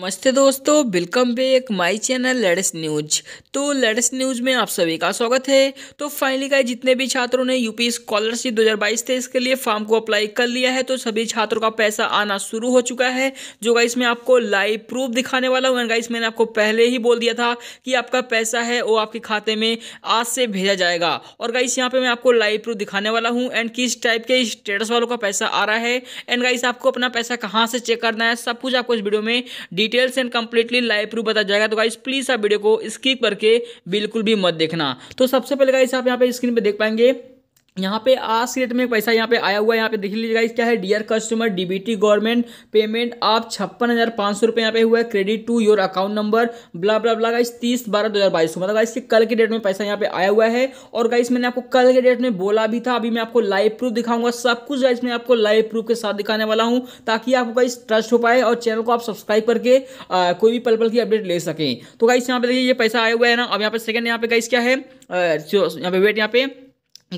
नमस्ते दोस्तों welcome back my channel latest news तो लेटेस्ट न्यूज में आप सभी का स्वागत है तो फाइनली का जितने भी छात्रों ने यूपी स्कॉलरशिप 2022 बाईस इसके लिए फॉर्म को अप्लाई कर लिया है तो सभी छात्रों का पैसा आना शुरू हो चुका है जो गाइस मैं आपको लाइव प्रूफ दिखाने वाला हूँ गाइस मैंने आपको पहले ही बोल दिया था कि आपका पैसा है वो आपके खाते में आज से भेजा जाएगा और गाइस यहाँ पे मैं आपको लाइव प्रूफ दिखाने वाला हूँ एंड किस टाइप के स्टेटस वालों का पैसा आ रहा है एंड गाइस आपको अपना पैसा कहाँ से चेक करना है सब कुछ आपको इस वीडियो में detail details and completely live proof बता जाएगा तो गाइस प्लीज़ आप वीडियो को स्किप करके बिल्कुल भी मत देखना तो सबसे पहले गाइस आप यहाँ पे स्क्रीन पर देख पाएंगे यहाँ पे आज की डेट में पैसा यहाँ पे आया हुआ है यहाँ पे देख लीजिएगा क्या है dear customer DBT government payment आप छप्पन हज़ार पाँच सौ रुपये यहाँ पे हुआ है credit to your account number blah blah blah guys तीस बारह दो हज़ार बाईस मतलब गाइस कल के डेट में पैसा यहाँ पे आया हुआ है और गाइस मैंने आपको कल के डेट में बोला भी था अभी मैं आपको लाइव प्रूफ दिखाऊंगा सब कुछ गाइस मैं आपको लाइव प्रूफ के साथ दिखाने वाला हूँ ताकि आपको गाइस ट्रस्ट हो पाए और चैनल को आप सब्सक्राइब करके कोई भी पल पल की अपडेट ले सकें तो गाइस यहाँ पे देखिए ये पैसा आया हुआ है ना अब यहाँ पे सेकंड यहाँ पे गाइस क्या है यहाँ पे वेट यहाँ पे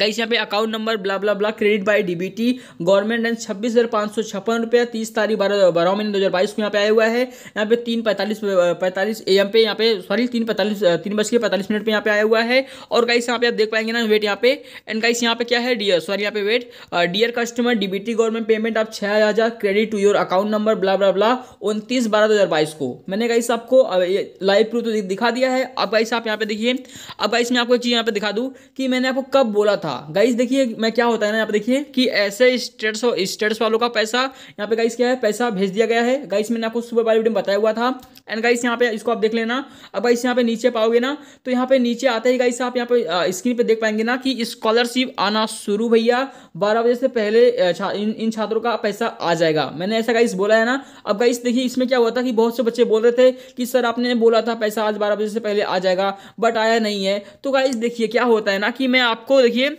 गाइस यहाँ पे account number blah blah blah credit by DBT government range छब्बीस हज़ार पाँच सौ छप्पन रुपया तीस तारीख बारह बारह महीने दो हज़ार बाईस को यहाँ पे आया हुआ है यहाँ पे तीन पैंतालीस पैंतालीस ए एम पे यहाँ पे सॉरी तीन पैंतालीस तीन बज के पैंतालीस मिनट पे यहाँ पे आया हुआ है और गाइस यहाँ पे आप देख पाएंगे ना वेट यहाँ पे एंड गाइस यहाँ पे क्या है डियर सॉरी यहाँ पे wait dear customer DBT government payment आप छः हज़ार credit to your account number blah blah blah उनतीस बारह दो हज़ार बाईस को मैंने गाइस आपको लाइव uh, प्रूफ तो दिखा दिया है अब गाइस आप यहाँ पे देखिए अब गाइस मैं आपको एक चीज़ यहाँ पे दिखा दूँ कि मैंने आपको कब बोला था गाइस देखिए मैं क्या होता है ना यहाँ पे देखिए कि ऐसे स्टेट्स स्टेट्स वालों का पैसा यहाँ पे गाइस क्या है पैसा भेज दिया गया है गाइस मैंने आपको सुबह वाली वीडियो में बताया हुआ था एंड गाइस यहाँ पे इसको आप देख लेना अब गाइस यहाँ पे नीचे पाओगे ना तो यहाँ पे नीचे आते ही गाइस आप यहाँ पे स्क्रीन पर देख पाएंगे ना कि स्कॉलरशिप आना शुरू भैया बारह बजे से पहले इन छात्रों का पैसा आ जाएगा मैंने ऐसा गाइस बोला है ना अब गाइस देखिए इसमें क्या हुआ था कि बहुत से बच्चे बोल रहे थे कि सर आपने बोला था पैसा आज बारह बजे से पहले आ जाएगा बट आया नहीं है तो गाइस देखिए क्या होता है ना कि मैं आपको देखिए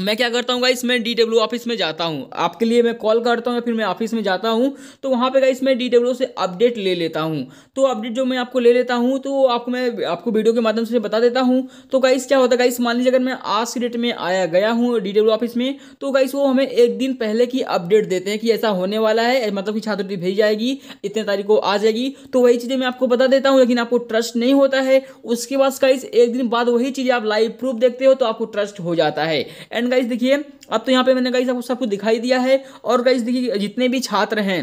मैं क्या करता हूँ गाइस मैं डी डब्ल्यू ऑफिस में जाता हूँ आपके लिए मैं कॉल करता हूँ या फिर मैं ऑफिस में जाता हूँ तो वहाँ पे गाइस मैं डी डब्ल्यू से अपडेट ले लेता हूँ तो अपडेट जो मैं आपको ले लेता हूँ तो आपको मैं आपको वीडियो के माध्यम से बता देता हूँ तो गाइस क्या होता है गाइस मान लीजिए अगर मैं आज की डेट में आया गया हूँ डी डब्ल्यू ऑफिस में तो गाइस वो हमें एक दिन पहले की अपडेट देते हैं कि ऐसा होने वाला है मतलब कि छात्रवृत्ति भेजी जाएगी इतने तारीख को आ जाएगी तो वही चीज़ें मैं आपको बता देता हूँ लेकिन आपको ट्रस्ट नहीं होता है उसके बाद गाइस एक दिन बाद वही चीज़ें आप लाइव प्रूफ देखते हो तो आपको ट्रस्ट हो जाता है एंड गाइज देखिए अब तो यहाँ पे मैंने गाइज आपको सब कुछ दिखाई दिया है और गाइज देखिए जितने भी छात्र हैं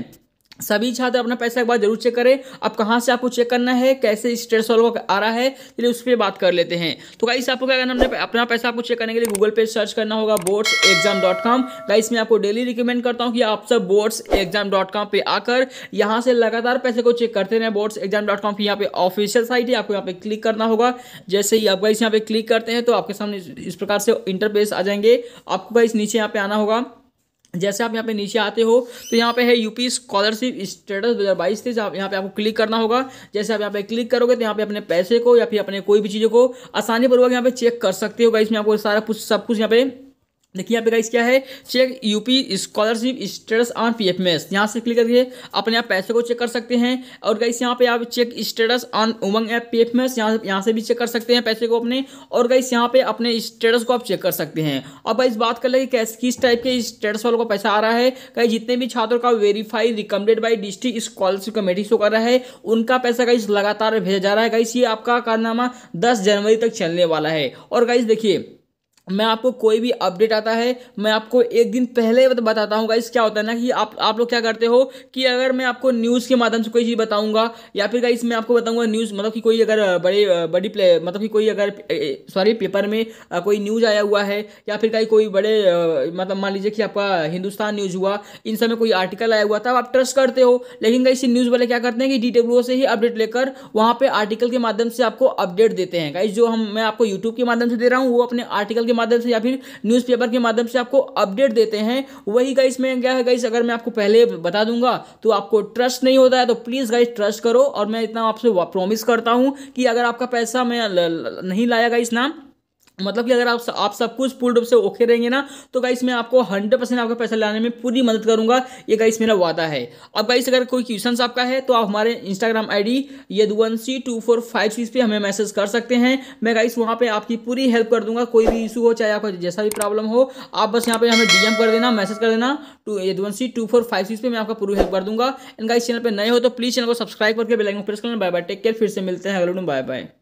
सभी छात्र अपना पैसा एक बार जरूर चेक करें अब कहाँ से आपको चेक करना है कैसे स्टेट सॉल्व आ रहा है चलिए उस पर बात कर लेते हैं तो गाइस आपको क्या करना हमने अपना पैसा आपको चेक करने के लिए गूगल पे सर्च करना होगा boards exam dot com guys मैं आपको डेली रिकमेंड करता हूँ कि आप सब बोर्ड्स एग्जाम डॉट कॉम पर आकर यहाँ से लगातार पैसे को चेक करते रहें बोर्ड्स एग्जाम डॉट कॉम की यहाँ पे ऑफिशियल साइट है आपको यहाँ पे क्लिक करना होगा जैसे ही आप गाइस यहाँ पे क्लिक करते हैं तो आपके सामने इस प्रकार से इंटरपेस आ जाएंगे आपको गाइस नीचे यहाँ पे आना होगा जैसे आप यहाँ पे नीचे आते हो तो यहाँ पे है यूपी स्कॉलरशिप स्टेटस 2022 से आप यहाँ पे आपको क्लिक करना होगा जैसे आप यहाँ पे क्लिक करोगे तो यहाँ पे अपने पैसे को या फिर अपने कोई भी चीज़ों को आसानी पूर्वक यहाँ पे चेक कर सकते हो इसमें आपको सारा कुछ सब कुछ यहाँ पे देखिए यहाँ पे गाइस क्या है check UP scholarship status on PFMS यहाँ से क्लिक करके अपने आप पैसे को चेक कर सकते हैं और गाइस यहाँ पे आप check status on Umang app PFMS यहाँ यहाँ से भी चेक कर सकते हैं पैसे को अपने और गाइस यहाँ पे अपने स्टेटस को आप चेक कर सकते हैं और गाइस बात कर लेंगे कैसे किस टाइप के स्टेटस वालों को पैसा आ रहा है कहीं जितने भी छात्रों का verify recommended by district scholarship committee show कर रहा है उनका पैसा गाइस लगातार भेजा जा रहा है गाइस ये आपका कारनामा दस जनवरी तक चलने वाला है और गाइस देखिए मैं आपको कोई भी अपडेट आता है मैं आपको एक दिन पहले बताता हूँ गाइस क्या होता है ना कि आप आप लोग क्या करते हो कि अगर मैं आपको न्यूज़ के माध्यम से कोई चीज़ बताऊँगा या फिर गाइस मैं आपको बताऊँगा न्यूज़ मतलब कि कोई अगर बड़े बड़ी प्ले मतलब कि कोई अगर सॉरी पेपर में कोई न्यूज़ आया हुआ है या फिर कहीं कोई बड़े मतलब मान लीजिए कि आपका हिंदुस्तान न्यूज़ हुआ इन सब कोई आर्टिकल आया हुआ था आप ट्रस्ट करते हो लेकिन गाइस न्यूज़ वाले क्या करते हैं कि डी से ही अपडेट लेकर वहाँ पर आर्टिकल के माध्यम से आपको अपडेट देते हैं गाइस जो हम मैं आपको यूट्यूब के माध्यम से दे रहा हूँ वो अपने आर्टिकल के माध्यम से या फिर न्यूज़पेपर के माध्यम से आपको अपडेट देते हैं वही गाइस में क्या है गाइस अगर मैं आपको पहले बता दूंगा तो आपको ट्रस्ट नहीं होता है तो प्लीज़ गाइस ट्रस्ट करो और मैं इतना आपसे प्रॉमिस करता हूँ कि अगर आपका पैसा मैं नहीं लाया गाइस नाम मतलब कि अगर आप आप सब कुछ पूर्ण रूप से ओके रहेंगे ना तो गाइस मैं आपको 100 परसेंट आपका पैसा लाने में पूरी मदद करूंगा ये गाइस मेरा वादा है अब गाइस अगर कोई क्वेश्चन आपका है तो आप हमारे Instagram ID D one C two four five six पर हमें मैसेज कर सकते हैं मैं गाइस वहाँ पर आपकी पूरी हेल्प कर दूंगा कोई भी इशू हो चाहे आपका जैसा भी प्रॉब्लम हो आप बस यहाँ पर हमें डी कर देना मैसेज कर देना टू ये one C two four five six पर मैं आपका पूरी हेल्प कर दूंगा एंड गाइस चैनल पर नए हो तो प्लीज़ चैनल को सब्सक्राइब करके बेलाइन को प्रेस करना बाय बाय टेक केयर फिर से मिलते हैं अगले बाय बाय